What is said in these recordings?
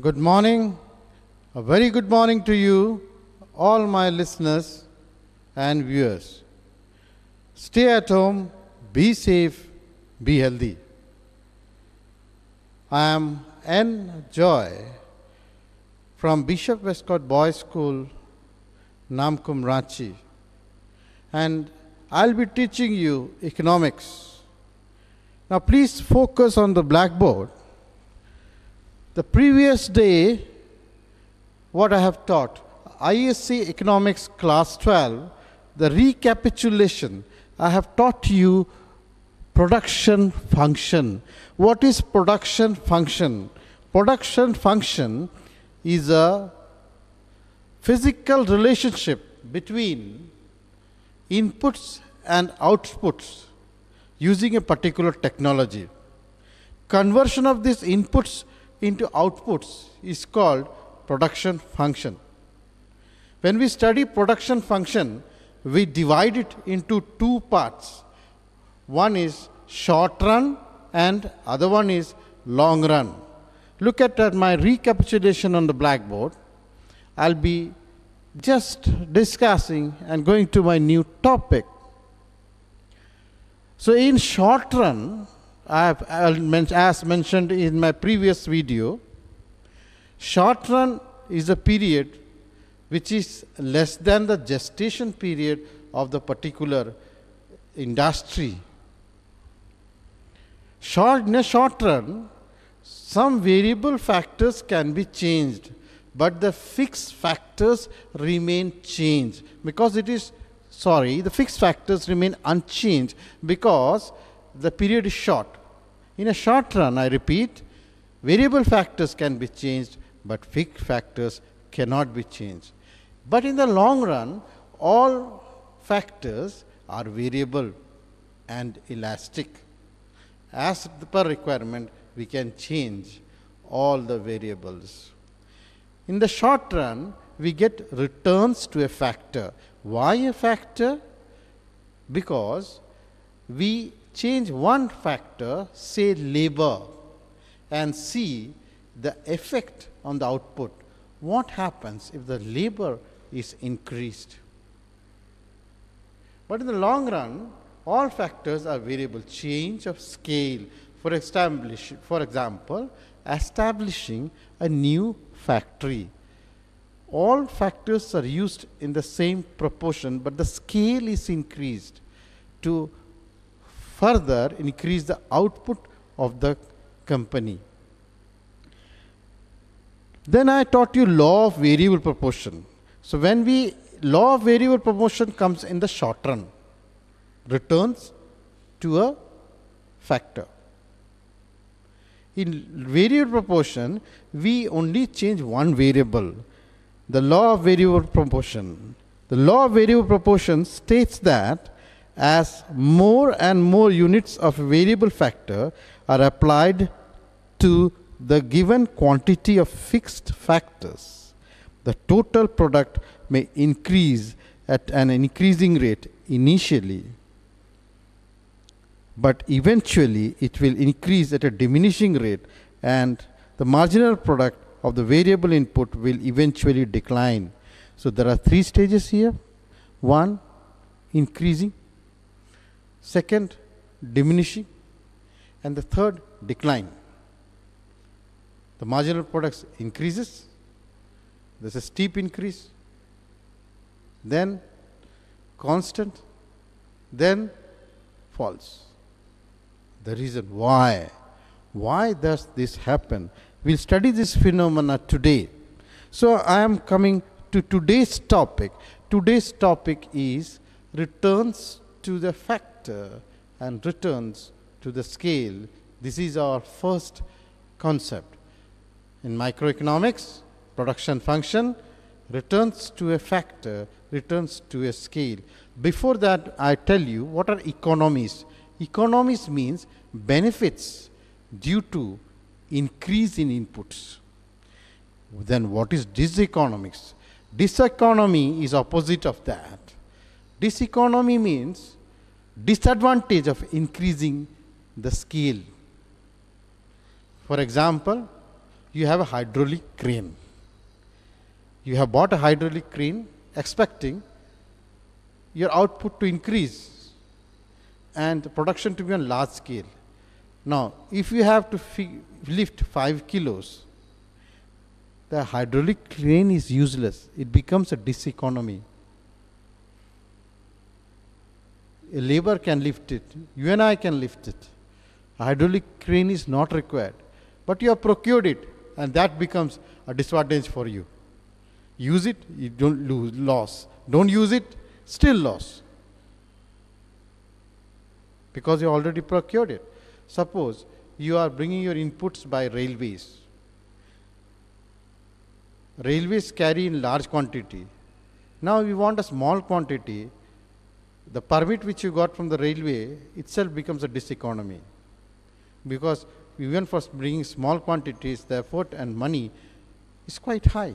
Good morning. A very good morning to you, all my listeners and viewers. Stay at home, be safe, be healthy. I am N. Joy from Bishop Westcott Boys School, Namkum Ranchi and I'll be teaching you economics. Now, please focus on the blackboard. The previous day, what I have taught, ISC Economics Class 12, the recapitulation, I have taught you production function. What is production function? Production function is a physical relationship between inputs and outputs using a particular technology. Conversion of these inputs into outputs is called production function. When we study production function, we divide it into two parts. One is short run and other one is long run. Look at, my recapitulation on the blackboard. I'll be just discussing and going to my new topic. So, in short run, I have, as mentioned in my previous video, short run is a period which is less than the gestation period of the particular industry. Short, in a short run, some variable factors can be changed but the fixed factors remain changed because it is sorry the fixed factors remain unchanged because the period is short in a short run i repeat variable factors can be changed but fixed factors cannot be changed but in the long run all factors are variable and elastic as per requirement we can change all the variables in the short run, we get returns to a factor. Why a factor? Because we change one factor, say labor, and see the effect on the output. What happens if the labor is increased? But in the long run, all factors are variable. Change of scale, for, establish, for example, establishing a new factory. All factors are used in the same proportion, but the scale is increased to further increase the output of the company. Then I taught you law of variable proportion. So when we law of variable proportion comes in the short run, returns to a factor. In variable proportion, we only change one variable, the law of variable proportion. The law of variable proportion states that as more and more units of variable factor are applied to the given quantity of fixed factors, the total product may increase at an increasing rate initially but eventually it will increase at a diminishing rate and the marginal product of the variable input will eventually decline. So there are three stages here. One, increasing. Second, diminishing. And the third, decline. The marginal product increases. There's a steep increase. Then constant. Then falls the reason why. Why does this happen? We'll study this phenomena today. So I am coming to today's topic. Today's topic is returns to the factor and returns to the scale. This is our first concept. In microeconomics, production function returns to a factor, returns to a scale. Before that, I tell you what are economies. Economies means benefits due to increase in inputs. Then what is diseconomics? Diseconomy is opposite of that. Diseconomy means disadvantage of increasing the scale. For example, you have a hydraulic crane. You have bought a hydraulic crane expecting your output to increase and production to be on large scale. Now, if you have to lift 5 kilos, the hydraulic crane is useless. It becomes a diseconomy. A labor can lift it. You and I can lift it. A hydraulic crane is not required. But you have procured it and that becomes a disadvantage for you. Use it, you don't lose loss. Don't use it, still loss because you already procured it. Suppose you are bringing your inputs by railways. Railways carry in large quantity. Now you want a small quantity. The permit which you got from the railway itself becomes a diseconomy because even for bringing small quantities, the effort and money is quite high.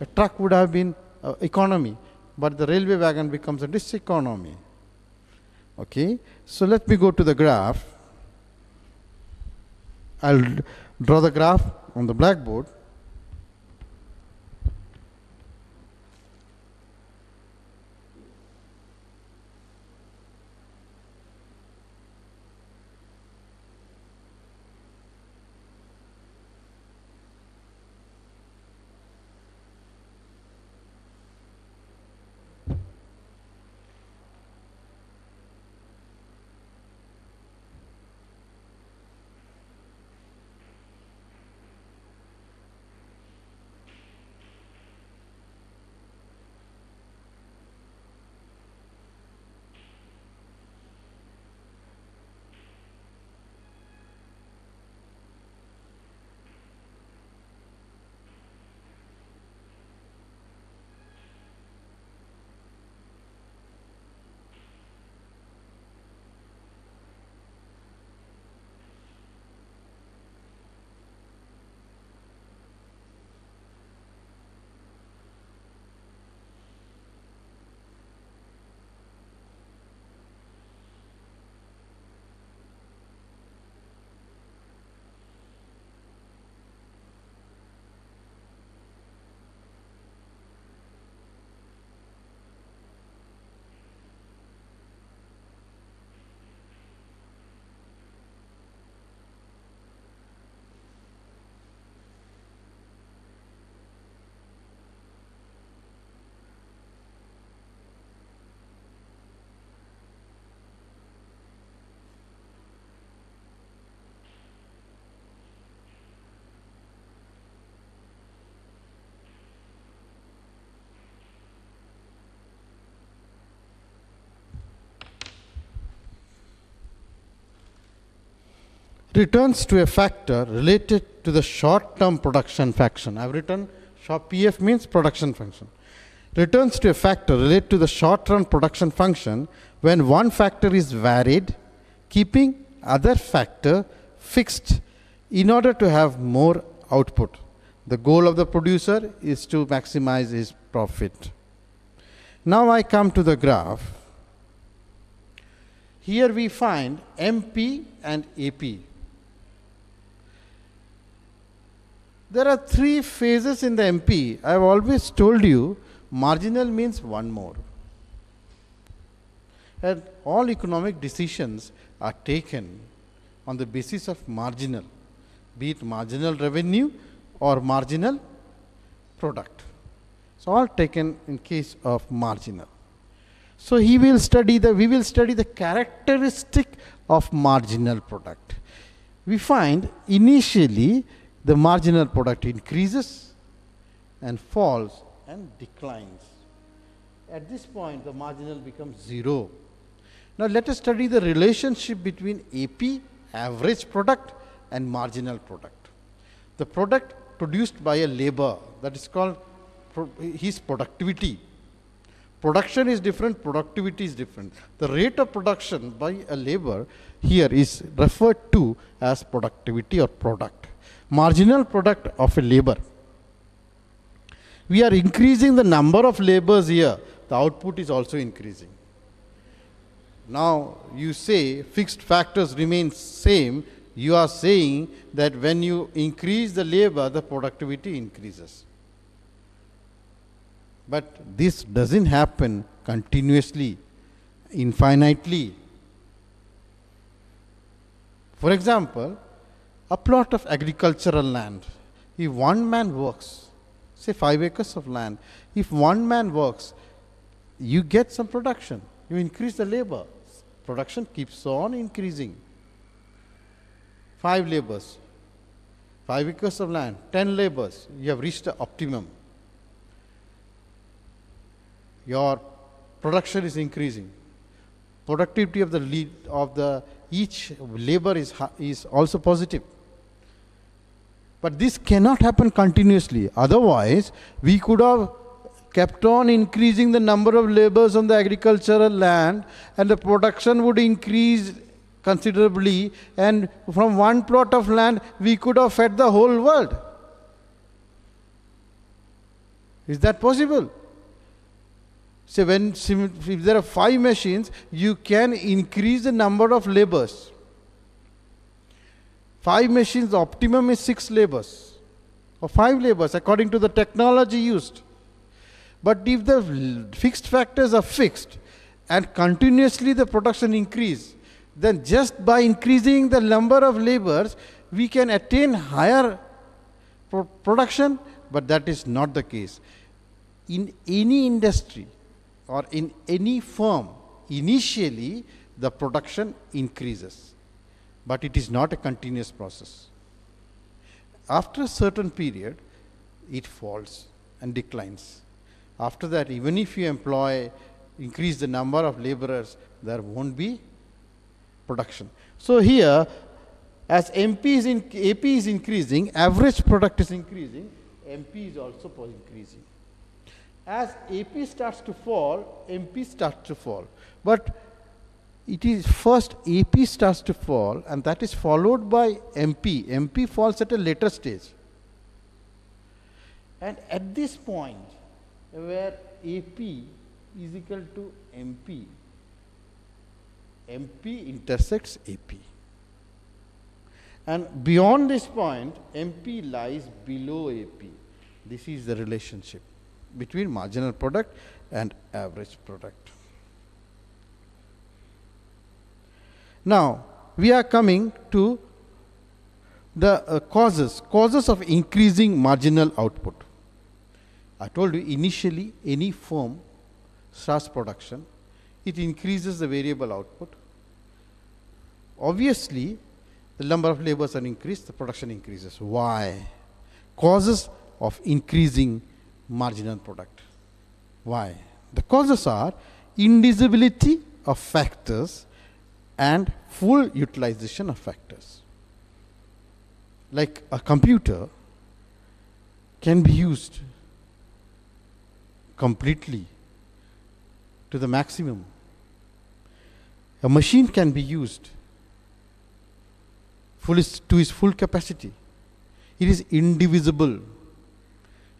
A truck would have been uh, economy, but the railway wagon becomes a diseconomy. Okay, so let me go to the graph. I'll draw the graph on the blackboard. returns to a factor related to the short-term production function. I've written short PF means production function. Returns to a factor related to the short-term production function when one factor is varied, keeping other factor fixed in order to have more output. The goal of the producer is to maximize his profit. Now I come to the graph. Here we find MP and AP. There are three phases in the MP. I have always told you marginal means one more. And all economic decisions are taken on the basis of marginal, be it marginal revenue or marginal product. It's all taken in case of marginal. So he will study the, we will study the characteristic of marginal product. We find initially the marginal product increases and falls and declines. At this point, the marginal becomes zero. Now let us study the relationship between AP, average product, and marginal product. The product produced by a labor, that is called pro his productivity. Production is different, productivity is different. The rate of production by a labor here is referred to as productivity or product marginal product of a labor. We are increasing the number of labors here, the output is also increasing. Now you say fixed factors remain same, you are saying that when you increase the labor, the productivity increases. But this doesn't happen continuously, infinitely. For example, a plot of agricultural land. If one man works, say five acres of land, if one man works, you get some production. You increase the labor. Production keeps on increasing. Five labors, five acres of land, ten labors, you have reached the optimum. Your production is increasing. Productivity of the lead of the each labor is, is also positive. But this cannot happen continuously. Otherwise, we could have kept on increasing the number of laborers on the agricultural land and the production would increase considerably and from one plot of land we could have fed the whole world. Is that possible? Say, when if there are five machines, you can increase the number of laborers. Five machines, optimum is six labors or five labors according to the technology used. But if the fixed factors are fixed and continuously the production increase, then just by increasing the number of labors, we can attain higher pro production, but that is not the case. In any industry or in any firm, initially the production increases but it is not a continuous process. After a certain period, it falls and declines. After that, even if you employ, increase the number of laborers, there won't be production. So here, as MP is in, AP is increasing, average product is increasing, MP is also increasing. As AP starts to fall, MP starts to fall. But it is first AP starts to fall and that is followed by MP. MP falls at a later stage. And at this point where AP is equal to MP, MP intersects AP. And beyond this point, MP lies below AP. This is the relationship between marginal product and average product. Now, we are coming to the uh, causes, causes of increasing marginal output. I told you initially any firm starts production, it increases the variable output. Obviously, the number of labors are increased, the production increases. Why? Causes of increasing marginal product. Why? The causes are indivisibility of factors and full utilization of factors. Like a computer can be used completely to the maximum. A machine can be used full to its full capacity. It is indivisible.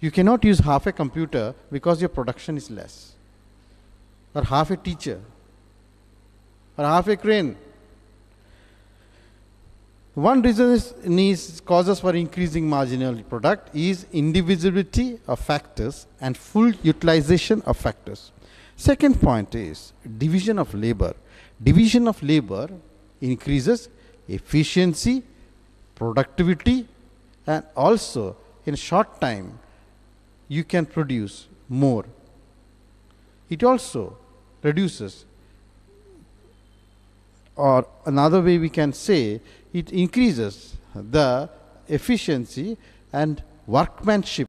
You cannot use half a computer because your production is less, or half a teacher or half a crane. One reason is causes for increasing marginal product is indivisibility of factors and full utilization of factors. Second point is division of labor. Division of labor increases efficiency, productivity and also in short time you can produce more. It also reduces or another way we can say it increases the efficiency and workmanship